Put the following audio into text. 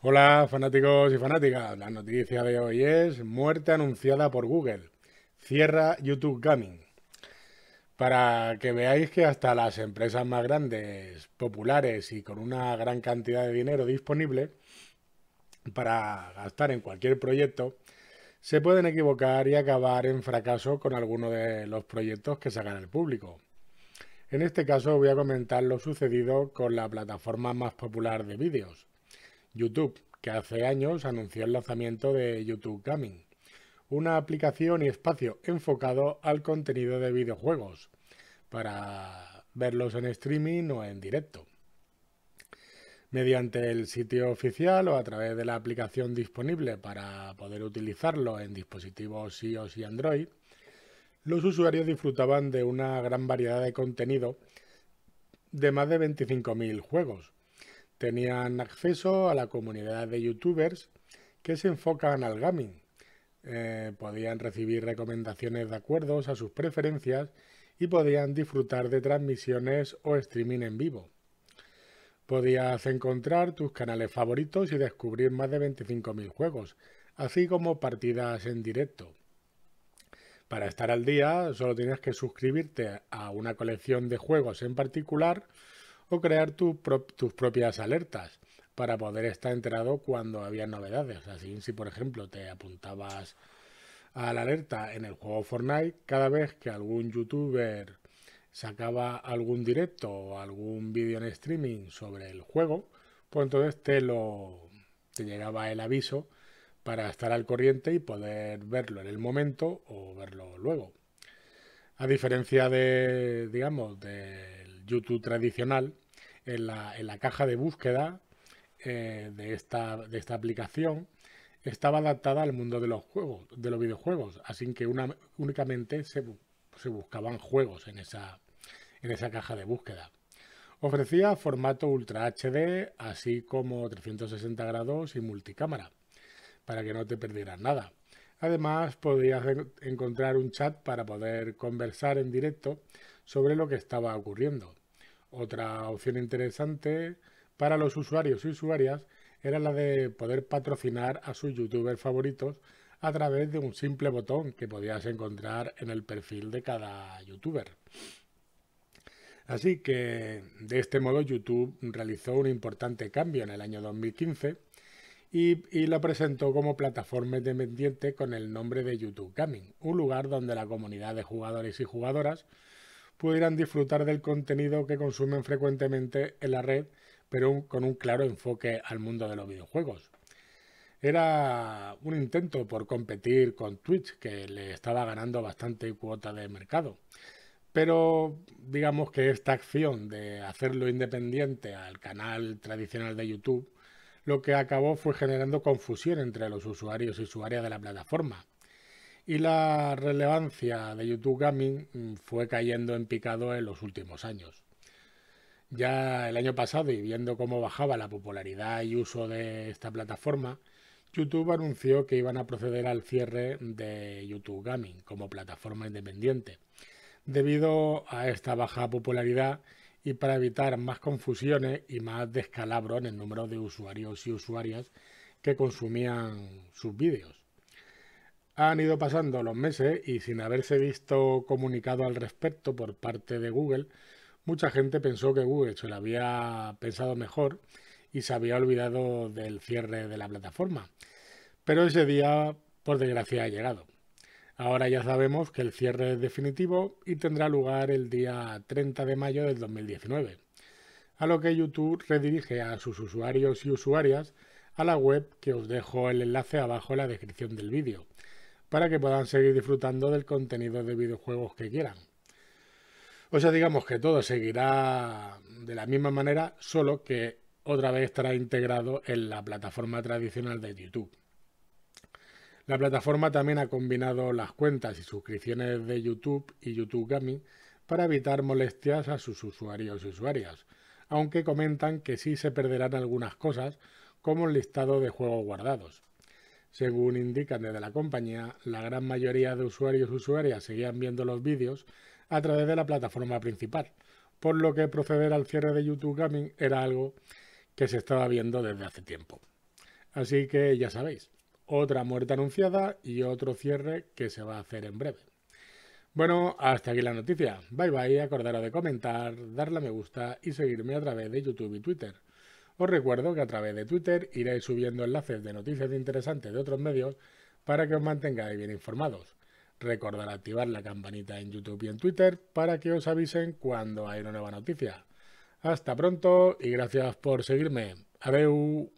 Hola fanáticos y fanáticas, la noticia de hoy es muerte anunciada por Google. Cierra YouTube Gaming. Para que veáis que hasta las empresas más grandes, populares y con una gran cantidad de dinero disponible para gastar en cualquier proyecto, se pueden equivocar y acabar en fracaso con alguno de los proyectos que sacan al público. En este caso voy a comentar lo sucedido con la plataforma más popular de vídeos YouTube, que hace años anunció el lanzamiento de YouTube Gaming, una aplicación y espacio enfocado al contenido de videojuegos, para verlos en streaming o en directo. Mediante el sitio oficial o a través de la aplicación disponible para poder utilizarlo en dispositivos iOS y Android, los usuarios disfrutaban de una gran variedad de contenido de más de 25.000 juegos, Tenían acceso a la comunidad de youtubers que se enfocan al gaming. Eh, podían recibir recomendaciones de acuerdo a sus preferencias y podían disfrutar de transmisiones o streaming en vivo. Podías encontrar tus canales favoritos y descubrir más de 25.000 juegos, así como partidas en directo. Para estar al día solo tienes que suscribirte a una colección de juegos en particular o crear tus propias alertas para poder estar enterado cuando había novedades. Así, si por ejemplo te apuntabas a la alerta en el juego Fortnite, cada vez que algún youtuber sacaba algún directo o algún vídeo en streaming sobre el juego, pues entonces te lo te llegaba el aviso para estar al corriente y poder verlo en el momento o verlo luego. A diferencia de, digamos, de YouTube tradicional, en la, caja de búsqueda eh, de, esta, de esta aplicación estaba adaptada al mundo de los juegos, de los videojuegos, así que únicamente se, buscaban juegos en esa, en esa caja de búsqueda. Ofrecía formato Ultra HD, así como 360 grados y multicámara, para que no te perdieras nada. Además, podías encontrar un chat para poder conversar en directo sobre lo que estaba ocurriendo. Otra opción interesante para los usuarios y usuarias era la de poder patrocinar a sus youtubers favoritos a través de un simple botón que podías encontrar en el perfil de cada youtuber. Así que de este modo YouTube realizó un importante cambio en el año 2015 y, lo presentó como plataforma independiente con el nombre de YouTube Gaming, un lugar donde la comunidad de jugadores y jugadoras pudieran disfrutar del contenido que consumen frecuentemente en la red, pero con un claro enfoque al mundo de los videojuegos. Era un intento por competir con Twitch, que le estaba ganando bastante cuota de mercado. Pero digamos que esta acción de hacerlo independiente al canal tradicional de YouTube, lo que acabó fue generando confusión entre los usuarios y usuarias de la plataforma, y la relevancia de YouTube Gaming mm, fue cayendo en picado en los últimos años. Ya el año pasado y viendo cómo bajaba la popularidad y uso de esta plataforma, YouTube anunció que iban a proceder al cierre de YouTube Gaming como plataforma independiente, debido a esta baja popularidad y para evitar más confusiones y más descalabro en el número de usuarios y usuarias que consumían sus vídeos. Han ido pasando los meses y sin haberse visto comunicado al respecto por parte de Google, mucha gente pensó que Google se lo había pensado mejor y se había olvidado del cierre de la plataforma. Pero ese día, por desgracia, ha llegado. Ahora ya sabemos que el cierre es definitivo y tendrá lugar el día 30 de mayo del 2019, a lo que YouTube redirige a sus usuarios y usuarias a la web que os dejo el enlace abajo en la descripción del vídeo para que puedan seguir disfrutando del contenido de videojuegos que quieran. O sea, digamos que todo seguirá de la misma manera, solo que otra vez estará integrado en la plataforma tradicional de YouTube. La plataforma también ha combinado las cuentas y suscripciones de YouTube y YouTube Gaming para evitar molestias a sus usuarios y usuarias, aunque comentan que sí se perderán algunas cosas, como el listado de juegos guardados. Según indican desde la compañía, la gran mayoría de usuarios y usuarias seguían viendo los vídeos a través de la plataforma principal, por lo que proceder al cierre de YouTube Gaming era algo que se estaba viendo desde hace tiempo. Así que ya sabéis, otra muerte anunciada y otro cierre que se va a hacer en breve. Bueno, hasta aquí la noticia. Bye bye, acordaros de comentar, darle a me gusta y seguirme a través de YouTube y Twitter. Os recuerdo que a través de Twitter iréis subiendo enlaces de noticias interesantes de otros medios para que os mantengáis bien informados. Recordad activar la campanita en YouTube y en Twitter para que os avisen cuando hay una nueva noticia. Hasta pronto y gracias por seguirme. Adeu.